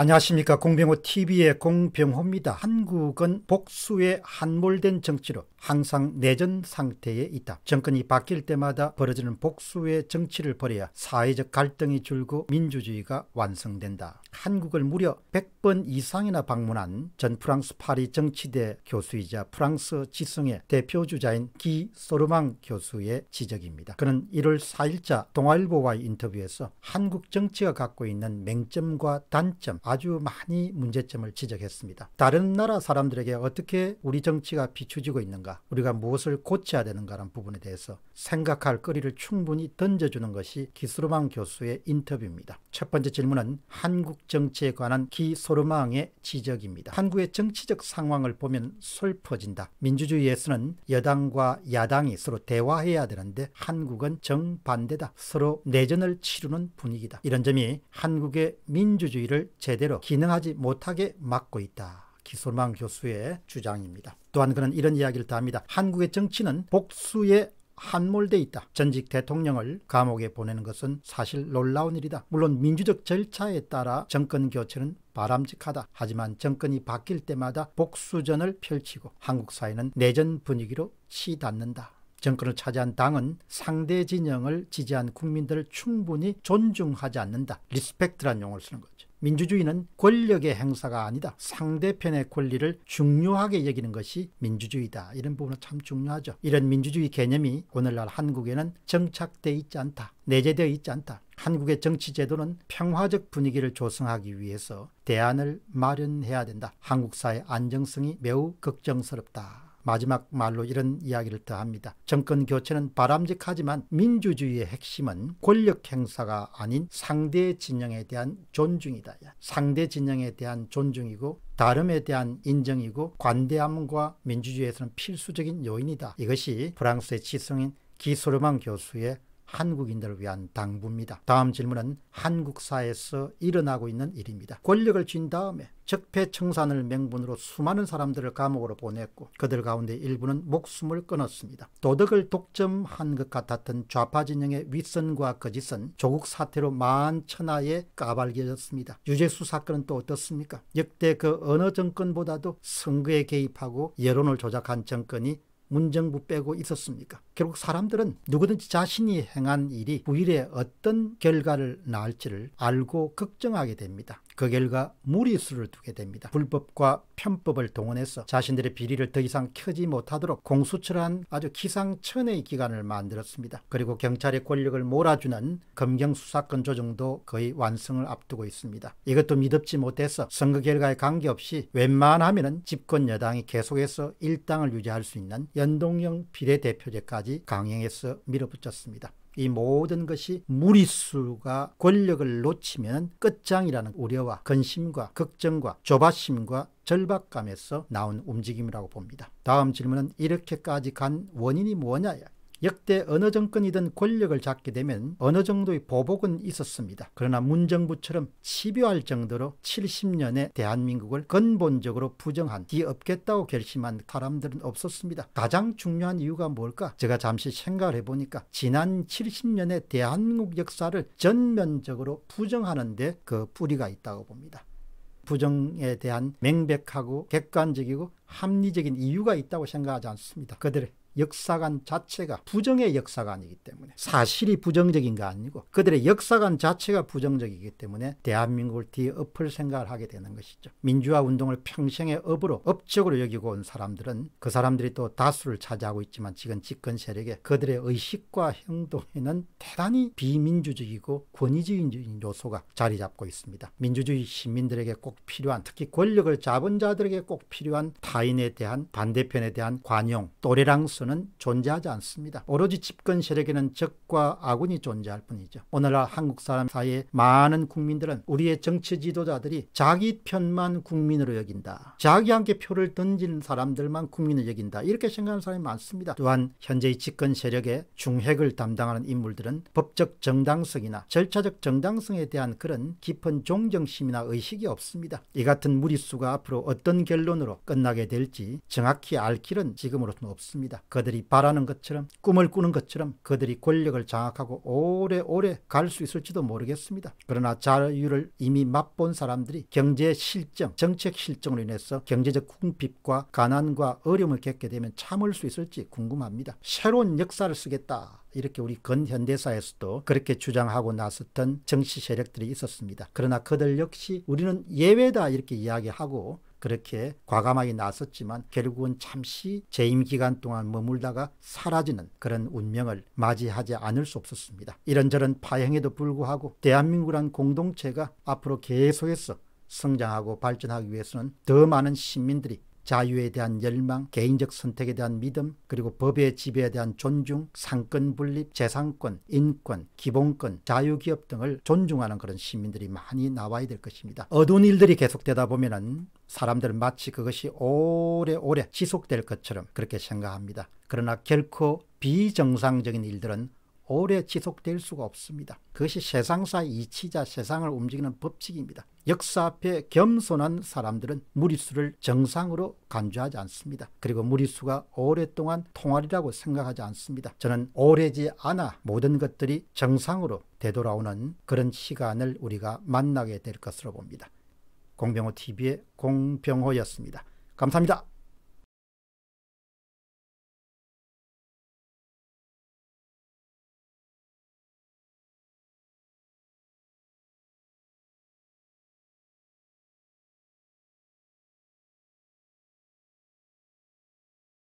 안녕하십니까 공병호 TV의 공병호입니다. 한국은 복수에 한몰된 정치로 항상 내전 상태에 있다. 정권이 바뀔 때마다 벌어지는 복수의 정치를 벌여야 사회적 갈등이 줄고 민주주의가 완성된다. 한국을 무려 100번 이상이나 방문한 전 프랑스 파리 정치대 교수이자 프랑스 지성의 대표주자인 기 소르망 교수의 지적입니다. 그는 1월 4일자 동아일보와의 인터뷰에서 한국 정치가 갖고 있는 맹점과 단점 아주 많이 문제점을 지적했습니다. 다른 나라 사람들에게 어떻게 우리 정치가 비추지고 있는가 되는가, 우리가 무엇을 고쳐야 되는가라는 부분에 대해서 생각할 거리를 충분히 던져주는 것이 기소르망 교수의 인터뷰입니다. 첫 번째 질문은 한국 정치에 관한 기소르망의 지적입니다. 한국의 정치적 상황을 보면 슬퍼진다. 민주주의에서는 여당과 야당이 서로 대화해야 되는데 한국은 정반대다. 서로 내전을 치르는 분위기다. 이런 점이 한국의 민주주의를 제대로 기능하지 못하게 막고 있다. 기솔망 교수의 주장입니다. 또한 그는 이런 이야기를 다 합니다. 한국의 정치는 복수의 한몰돼 있다. 전직 대통령을 감옥에 보내는 것은 사실 놀라운 일이다. 물론 민주적 절차에 따라 정권 교체는 바람직하다. 하지만 정권이 바뀔 때마다 복수전을 펼치고 한국 사회는 내전 분위기로 치닫는다. 정권을 차지한 당은 상대 진영을 지지한 국민들을 충분히 존중하지 않는다. 리스펙트란 용어를 쓰는 거죠. 민주주의는 권력의 행사가 아니다. 상대편의 권리를 중요하게 여기는 것이 민주주의다. 이런 부분은 참 중요하죠. 이런 민주주의 개념이 오늘날 한국에는 정착돼 있지 않다. 내재되어 있지 않다. 한국의 정치 제도는 평화적 분위기를 조성하기 위해서 대안을 마련해야 된다. 한국 사회 안정성이 매우 걱정스럽다. 마지막 말로 이런 이야기를 더합니다. 정권 교체는 바람직하지만 민주주의의 핵심은 권력 행사가 아닌 상대 진영에 대한 존중이다. 상대 진영에 대한 존중이고 다름에 대한 인정이고 관대함과 민주주의에서는 필수적인 요인이다. 이것이 프랑스의 지성인 기소르망 교수의 한국인들을 위한 당부입니다. 다음 질문은 한국사에서 일어나고 있는 일입니다. 권력을 쥔 다음에 적폐청산을 명분으로 수많은 사람들을 감옥으로 보냈고 그들 가운데 일부는 목숨을 끊었습니다. 도덕을 독점한 것 같았던 좌파 진영의 윗선과 거짓은 조국 사태로 만천하에 까발겨졌습니다. 유재수 사건은 또 어떻습니까? 역대 그 어느 정권보다도 선거에 개입하고 여론을 조작한 정권이 문정부 빼고 있었습니까? 결국 사람들은 누구든지 자신이 행한 일이 후일에 어떤 결과를 낳을지를 알고 걱정하게 됩니다. 그 결과 무리수를 두게 됩니다. 불법과 편법을 동원해서 자신들의 비리를 더 이상 켜지 못하도록 공수처란 아주 기상천외 의 기관을 만들었습니다. 그리고 경찰의 권력을 몰아주는 검경수사권 조정도 거의 완성을 앞두고 있습니다. 이것도 믿음지 못해서 선거 결과에 관계없이 웬만하면 집권 여당이 계속해서 일당을 유지할 수 있는 연동형 비례대표제까지 강행해서 밀어붙였습니다. 이 모든 것이 무리수가 권력을 놓치면 끝장이라는 우려와 근심과 걱정과 조바심과 절박감에서 나온 움직임이라고 봅니다. 다음 질문은 이렇게까지 간 원인이 뭐냐? 역대 어느 정권이든 권력을 잡게 되면 어느 정도의 보복은 있었습니다. 그러나 문정부처럼 치료할 정도로 7 0년에 대한민국을 근본적으로 부정한 뒤엎겠다고 결심한 사람들은 없었습니다. 가장 중요한 이유가 뭘까? 제가 잠시 생각을 해보니까 지난 70년의 대한민국 역사를 전면적으로 부정하는데 그 뿌리가 있다고 봅니다. 부정에 대한 명백하고 객관적이고 합리적인 이유가 있다고 생각하지 않습니다. 그들의 역사관 자체가 부정의 역사관이기 때문에 사실이 부정적인가 아니고 그들의 역사관 자체가 부정적이기 때문에 대한민국을 뒤엎을 생각을 하게 되는 것이죠. 민주화 운동을 평생의 업으로 업적으로 여기고 온 사람들은 그 사람들이 또 다수를 차지하고 있지만 지금 집권 세력의 그들의 의식과 행동에는 대단히 비민주적이고 권위주의인 요소가 자리 잡고 있습니다. 민주주의 시민들에게 꼭 필요한 특히 권력을 잡은 자들에게 꼭 필요한 타인에 대한 반대편에 대한 관용, 또래랑스는 나라는 존재하지 않습니다. 오로지 집권 세력에는 적과 아군이 존재할 뿐이죠. 오늘날 한국 사람 사이에 많은 국민들은 우리의 정치 지도자들이 자기 편만 국민으로 여긴다. 자기한테 표를 던진 사람들만 국민을 여긴다. 이렇게 생각하는 사람이 많습니다. 또한 현재의 집권 세력의 중핵을 담당하는 인물들은 법적 정당성이나 절차적 정당성에 대한 그런 깊은 존경심이나 의식이 없습니다. 이 같은 무리수가 앞으로 어떤 결론으로 끝나게 될지 정확히 알 길은 지금으로는 없습니다. 그들이 바라는 것처럼 꿈을 꾸는 것처럼 그들이 권력을 장악하고 오래오래 갈 수 있을지도 모르겠습니다. 그러나 자유를 이미 맛본 사람들이 경제 실정, 정책 실정으로 인해서 경제적 궁핍과 가난과 어려움을 겪게 되면 참을 수 있을지 궁금합니다. 새로운 역사를 쓰겠다. 이렇게 우리 근현대사에서도 그렇게 주장하고 나섰던 정치 세력들이 있었습니다. 그러나 그들 역시 우리는 예외다 이렇게 이야기하고 그렇게 과감하게 나섰지만 결국은 잠시 재임 기간 동안 머물다가 사라지는 그런 운명을 맞이하지 않을 수 없었습니다. 이런저런 파행에도 불구하고 대한민국이란 공동체가 앞으로 계속해서 성장하고 발전하기 위해서는 더 많은 시민들이 자유에 대한 열망, 개인적 선택에 대한 믿음, 그리고 법의 지배에 대한 존중, 상권 분립, 재산권, 인권, 기본권, 자유기업 등을 존중하는 그런 시민들이 많이 나와야 될 것입니다. 어두운 일들이 계속되다 보면은 사람들은 마치 그것이 오래오래 지속될 것처럼 그렇게 생각합니다. 그러나 결코 비정상적인 일들은 오래 지속될 수가 없습니다. 그것이 세상사 이치자 세상을 움직이는 법칙입니다. 역사 앞에 겸손한 사람들은 무리수를 정상으로 간주하지 않습니다. 그리고 무리수가 오랫동안 통할이라고 생각하지 않습니다. 저는 오래지 않아 모든 것들이 정상으로 되돌아오는 그런 시간을 우리가 만나게 될 것으로 봅니다. 공병호 TV의 공병호였습니다. 감사합니다.